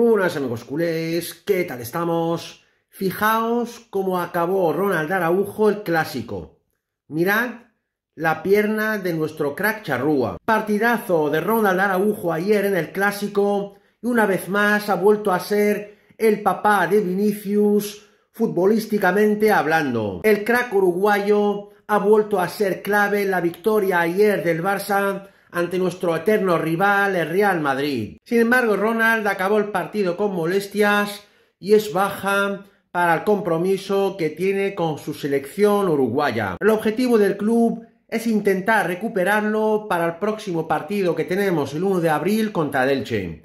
Muy amigos culés, ¿qué tal estamos? Fijaos cómo acabó Ronald Araujo el clásico. Mirad la pierna de nuestro crack charrúa. Partidazo de Ronald Araujo ayer en el clásico y una vez más ha vuelto a ser el papá de Vinicius futbolísticamente hablando. El crack uruguayo ha vuelto a ser clave en la victoria ayer del Barça ante nuestro eterno rival, el Real Madrid. Sin embargo, Ronald acabó el partido con molestias y es baja para el compromiso que tiene con su selección uruguaya. El objetivo del club es intentar recuperarlo para el próximo partido que tenemos el 1 de abril contra Delche.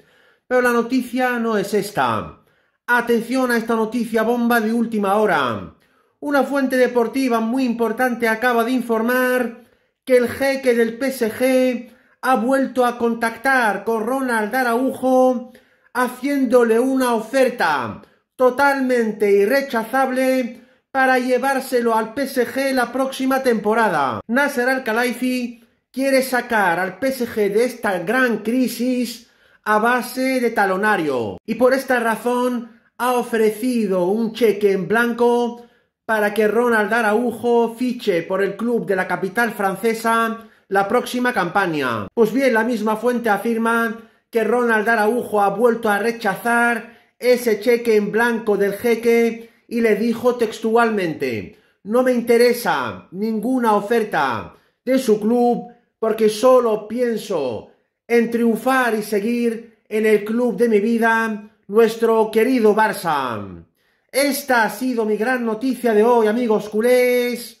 Pero la noticia no es esta. Atención a esta noticia bomba de última hora. Una fuente deportiva muy importante acaba de informar que el jeque del PSG ha vuelto a contactar con Ronald Araujo haciéndole una oferta totalmente irrechazable para llevárselo al PSG la próxima temporada. Nasser Al-Khelaifi quiere sacar al PSG de esta gran crisis a base de talonario y por esta razón ha ofrecido un cheque en blanco para que Ronald Araujo fiche por el club de la capital francesa la próxima campaña. Pues bien, la misma fuente afirma que Ronald Araujo ha vuelto a rechazar ese cheque en blanco del jeque y le dijo textualmente, no me interesa ninguna oferta de su club porque solo pienso en triunfar y seguir en el club de mi vida, nuestro querido Barça. Esta ha sido mi gran noticia de hoy, amigos culés.